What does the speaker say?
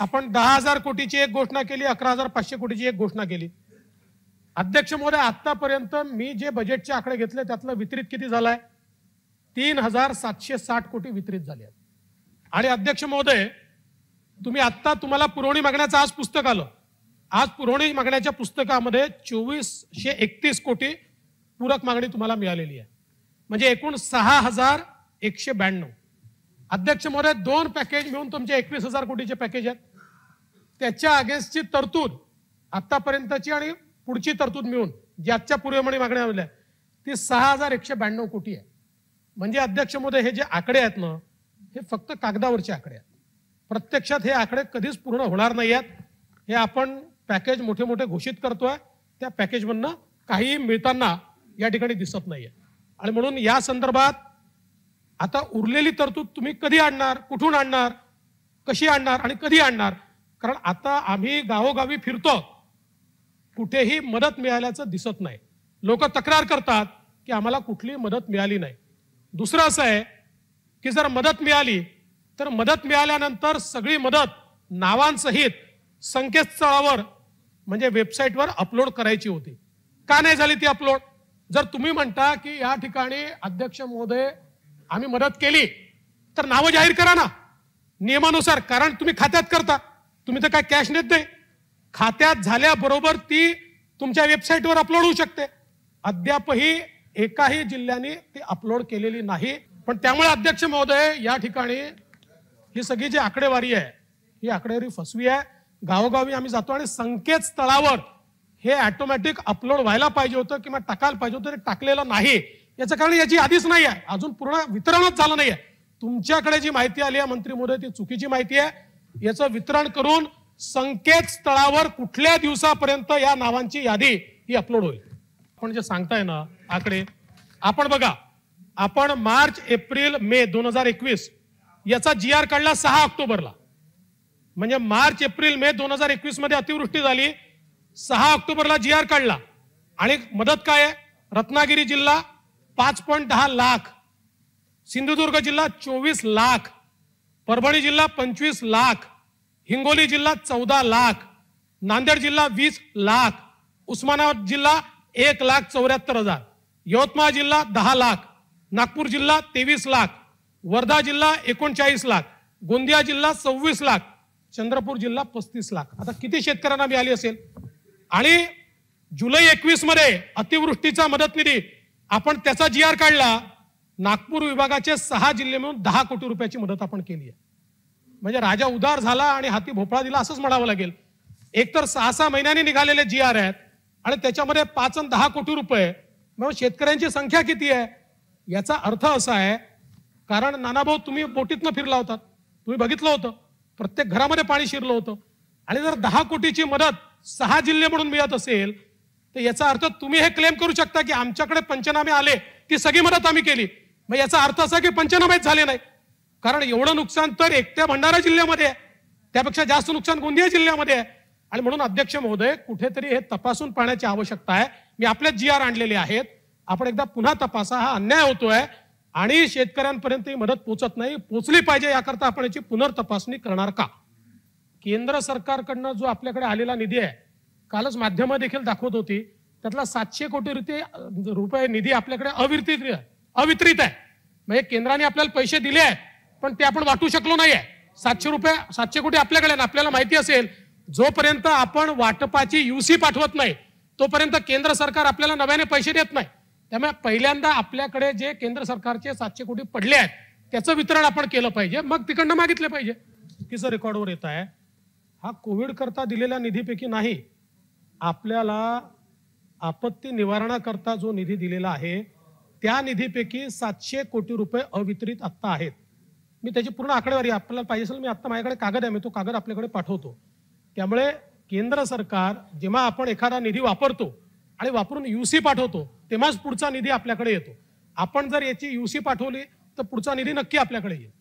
आपण दहा हजार कोटीची एक घोषणा केली अकरा हजार पाचशे कोटीची एक घोषणा केली अध्यक्ष महोदय आतापर्यंत मी जे बजेटचे आकडे घेतले त्यातलं वितरित किती झालाय तीन हजार सातशे साठ कोटी वितरित झाले आहेत आणि अध्यक्ष महोदय तुम्ही आत्ता तुम्हाला पुरवणी मागण्याचं आज पुस्तक आलं आज पुरवणी मागण्याच्या पुस्तकामध्ये चोवीसशे एकतीस कोटी पूरक मागणी तुम्हाला मिळालेली आहे म्हणजे एकूण सहा हजार एकशे ब्याण्णव अध्यक्ष महोदय दोन पॅकेज मिळून तुमचे एकवीस हजार कोटीचे पॅकेज आहेत त्याच्या अगेन्स्टची तरतूद आतापर्यंतची आणि पुढची तरतूद मिळून ज्याच्या पूर्वमणी मागण्या आल्या ती सहा हजार एकशे ब्याण्णव कोटी आहे म्हणजे अध्यक्ष मोदय हे जे आकडे आहेत ना हे फक्त कागदावरचे आकडे आहेत प्रत्यक्षात हे आकडे कधीच पूर्ण होणार नाही आहेत हे आपण पॅकेज मोठे मोठे घोषित करतोय त्या पॅकेजमधनं काहीही मिळताना या ठिकाणी दिसत नाही आहे आणि म्हणून या संदर्भात आता उरलेली तरतूद तुम्ही कधी आणणार कुठून आणणार कशी आणणार आणि कधी आणणार कारण आता आम्ही गावोगावी फिरतो कुठेही मदत मिळाल्याचं दिसत नाही लोक तक्रार करतात की आम्हाला कुठली मदत मिळाली नाही दुसरं असं आहे की जर मदत मिळाली तर मदत मिळाल्यानंतर सगळी मदत नावांसहित संकेतस्थळावर म्हणजे वेबसाईटवर अपलोड करायची होती का नाही झाली ती अपलोड जर तुम्ही म्हणता की या ठिकाणी अध्यक्ष महोदय आम्ही मदत केली तर नावं जाहीर करा ना नियमानुसार कारण तुम्ही खात्यात करता तुम्ही तर काय कॅश नेत नाही खात्यात झाल्याबरोबर ती तुमच्या वेबसाईटवर अपलोड होऊ शकते अद्यापही एकाही जिल्ह्याने ती अपलोड केलेली नाही पण त्यामुळे अध्यक्ष महोदय या ठिकाणी ही सगळी जी आकडेवारी आहे ही आकडेवारी फसवी आहे गावोगावी आम्ही जातो आणि संकेतस्थळावर हे ॲटोमॅटिक अपलोड व्हायला पाहिजे होतं किंवा टाकायला पाहिजे होतं टाकलेलं नाही याचं कारण याची आधीच नाही आहे अजून पूर्ण वितरणच झालं नाही आहे तुमच्याकडे जी माहिती आली आहे मंत्री महोदय ती चुकीची माहिती आहे याचं वितरण करून संकेतस्थळावर कुठल्या दिवसापर्यंत या नावांची यादी ही अपलोड होईल आपण जे सांगताय ना आकडे आपण बघा आपण मार्च एप्रिल मे दोन हजार एकवीस याचा जी आर काढला सहा ऑक्टोबरला म्हणजे मार्च एप्रिल मे दोन हजार एकवीस मध्ये अतिवृष्टी झाली सहा ऑक्टोबरला जी आर काढला आणि मदत काय आहे रत्नागिरी जिल्हा पाच पॉईंट दहा लाख सिंधुदुर्ग जिल्हा चोवीस लाख परभणी जिल्हा पंचवीस लाख हिंगोली जिल्हा चौदा लाख नांदेड जिल्हा वीस लाख उस्मानाबाद जिल्हा एक लाख चौऱ्याहत्तर हजार यवतमाळ जिल्हा दहा लाख नागपूर जिल्हा तेवीस लाख वर्धा जिल्हा एकोणचाळीस लाख गोंदिया जिल्हा सव्वीस लाख चंद्रपूर जिल्हा पस्तीस लाख आता किती शेतकऱ्यांना मिळाली असेल आणि जुलै एकवीस मध्ये अतिवृष्टीचा मदत निधी आपण त्याचा जी आर काढला नागपूर विभागाचे सहा जिल्हे म्हणून दहा कोटी रुपयाची मदत आपण केली आहे म्हणजे राजा उदार झाला आणि हाती भोपळा दिला असंच म्हणावं लागेल एकतर सहा सहा महिन्यांनी निघालेले जी आर आहेत आणि त्याच्यामध्ये पाच आणि दहा कोटी रुपये मग शेतकऱ्यांची संख्या किती आहे याचा अर्थ असा आहे कारण नानाभाऊ तुम्ही बोटीतनं फिरला होता तुम्ही बघितलं होतं प्रत्येक घरामध्ये पाणी शिरलं होतं आणि जर दहा कोटीची मदत सहा जिल्हे म्हणून मिळत असेल तर याचा अर्थ तुम्ही हे क्लेम करू शकता की आमच्याकडे पंचनामे आले ती सगळी मदत आम्ही केली मग याचा अर्थ असा की पंचनामेच झाले नाही कारण एवढं नुकसान तर एकट्या भंडारा जिल्ह्यामध्ये आहे त्यापेक्षा जास्त नुकसान गोंदिया जिल्ह्यामध्ये आहे आणि म्हणून अध्यक्ष महोदय कुठेतरी हे तपासून पाहण्याची आवश्यकता आहे मी आपल्याच जी आर आणलेले आहेत आपण एकदा पुन्हा तपासा हा अन्याय होतोय आणि शेतकऱ्यांपर्यंत ही मदत पोचत नाही पोचली पाहिजे याकरता आपण याची पुनर्तपासणी करणार का केंद्र सरकारकडनं जो आपल्याकडे आलेला निधी आहे कालच माध्यमं देखील दाखवत होती त्यातला सातशे कोटी रुपये निधी आपल्याकडे अविरतीत अवितरित आहे म्हणजे केंद्राने आपल्याला पैसे दिले आहेत पण ते आपण वाटू शकलो नाही आहे सातशे रुपये सातशे कोटी आपल्याकडे आपल्याला माहिती असेल जोपर्यंत आपण वाटपाची युसी पाठवत नाही तोपर्यंत केंद्र सरकार आपल्याला नव्याने पैसे देत नाही त्यामुळे पहिल्यांदा आपल्याकडे जे केंद्र सरकारचे सातशे कोटी पडले आहेत त्याचं वितरण आपण केलं पाहिजे मग तिकडनं मागितले पाहिजे चुकीचं रेकॉर्डवर येत आहे हा कोविड करता दिलेल्या निधीपैकी नाही आपल्याला आपत्ती निवारणाकरता जो निधी दिलेला आहे त्या निधीपैकी सातशे कोटी रुपये अवितरित आत्ता आहेत मी त्याची पूर्ण आकडेवारी आपल्याला पाहिजे असेल मी आत्ता माझ्याकडे कागद आहे मी तो कागद आपल्याकडे पाठवतो त्यामुळे केंद्र सरकार जेव्हा आपण एखादा निधी वापरतो आणि वापरून यू सी पाठवतो तेव्हाच पुढचा निधी आपल्याकडे येतो आपण जर याची यू सी पाठवली तर पुढचा निधी नक्की आपल्याकडे येईल